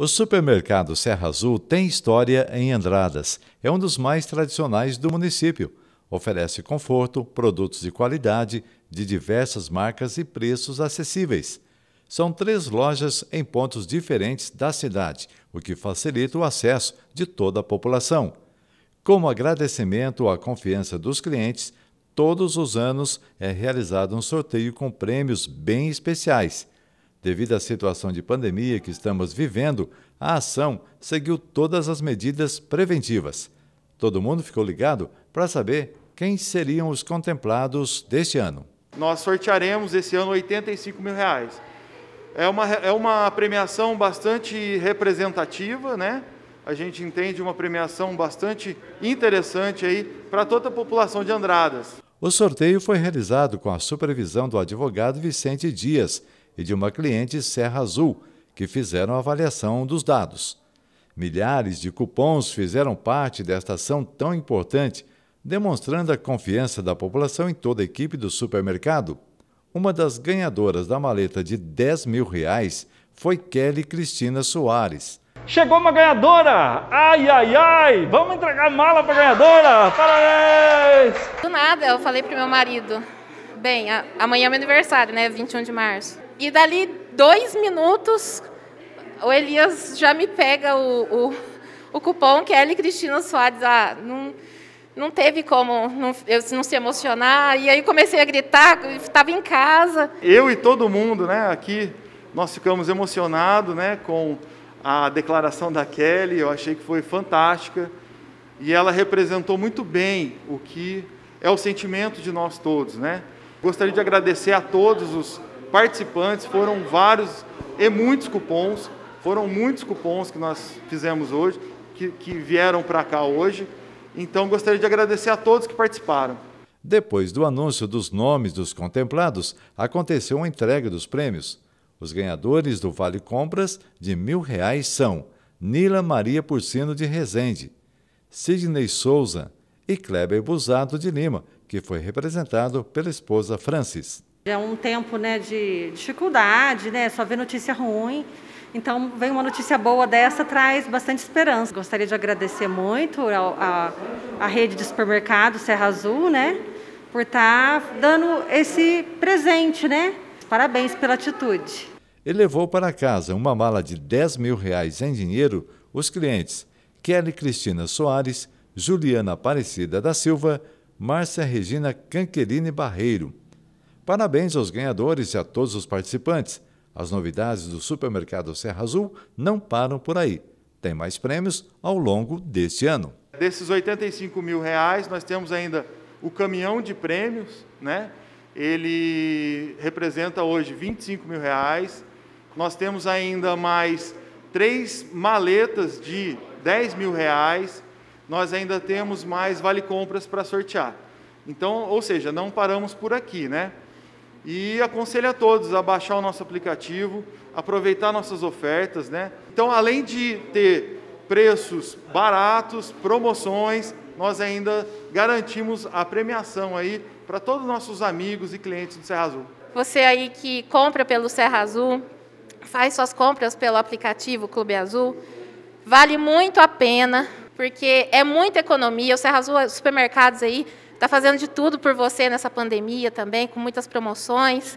O supermercado Serra Azul tem história em Andradas. É um dos mais tradicionais do município. Oferece conforto, produtos de qualidade, de diversas marcas e preços acessíveis. São três lojas em pontos diferentes da cidade, o que facilita o acesso de toda a população. Como agradecimento à confiança dos clientes, todos os anos é realizado um sorteio com prêmios bem especiais. Devido à situação de pandemia que estamos vivendo, a ação seguiu todas as medidas preventivas. Todo mundo ficou ligado para saber quem seriam os contemplados deste ano. Nós sortearemos esse ano 85 mil reais. É uma, é uma premiação bastante representativa, né? A gente entende uma premiação bastante interessante aí para toda a população de Andradas. O sorteio foi realizado com a supervisão do advogado Vicente Dias, e de uma cliente Serra Azul, que fizeram avaliação dos dados. Milhares de cupons fizeram parte desta ação tão importante, demonstrando a confiança da população em toda a equipe do supermercado. Uma das ganhadoras da maleta de 10 mil reais foi Kelly Cristina Soares. Chegou uma ganhadora! Ai, ai, ai! Vamos entregar mala para a ganhadora! Parabéns! Do nada, eu falei pro meu marido. Bem, amanhã é meu aniversário, né? 21 de março. E dali dois minutos, o Elias já me pega o, o, o cupom, que é L Cristina Soares. Ah, não, não teve como não, eu não se emocionar. E aí comecei a gritar, estava em casa. Eu e todo mundo né, aqui, nós ficamos emocionados né, com a declaração da Kelly. Eu achei que foi fantástica. E ela representou muito bem o que é o sentimento de nós todos. Né? Gostaria de agradecer a todos os participantes, foram vários e muitos cupons, foram muitos cupons que nós fizemos hoje, que, que vieram para cá hoje. Então gostaria de agradecer a todos que participaram. Depois do anúncio dos nomes dos contemplados, aconteceu a entrega dos prêmios. Os ganhadores do Vale Compras de mil reais são Nila Maria Porcino de Rezende, Sidney Souza e Kleber Busato de Lima, que foi representado pela esposa Francis. É um tempo né, de dificuldade, né, só vê notícia ruim. Então, vem uma notícia boa dessa, traz bastante esperança. Gostaria de agradecer muito à rede de supermercado Serra Azul, né, por estar tá dando esse presente, né? Parabéns pela atitude. Ele levou para casa uma mala de 10 mil reais em dinheiro os clientes Kelly Cristina Soares, Juliana Aparecida da Silva, Márcia Regina Canquerine Barreiro, Parabéns aos ganhadores e a todos os participantes. As novidades do supermercado Serra Azul não param por aí. Tem mais prêmios ao longo deste ano. Desses 85 mil reais, nós temos ainda o caminhão de prêmios, né? Ele representa hoje 25 mil reais. Nós temos ainda mais três maletas de 10 mil reais. Nós ainda temos mais vale compras para sortear. Então, ou seja, não paramos por aqui, né? E aconselho a todos a baixar o nosso aplicativo, aproveitar nossas ofertas, né? Então, além de ter preços baratos, promoções, nós ainda garantimos a premiação aí para todos os nossos amigos e clientes do Serra Azul. Você aí que compra pelo Serra Azul, faz suas compras pelo aplicativo Clube Azul, vale muito a pena, porque é muita economia. O Serra Azul Supermercados aí Está fazendo de tudo por você nessa pandemia também, com muitas promoções.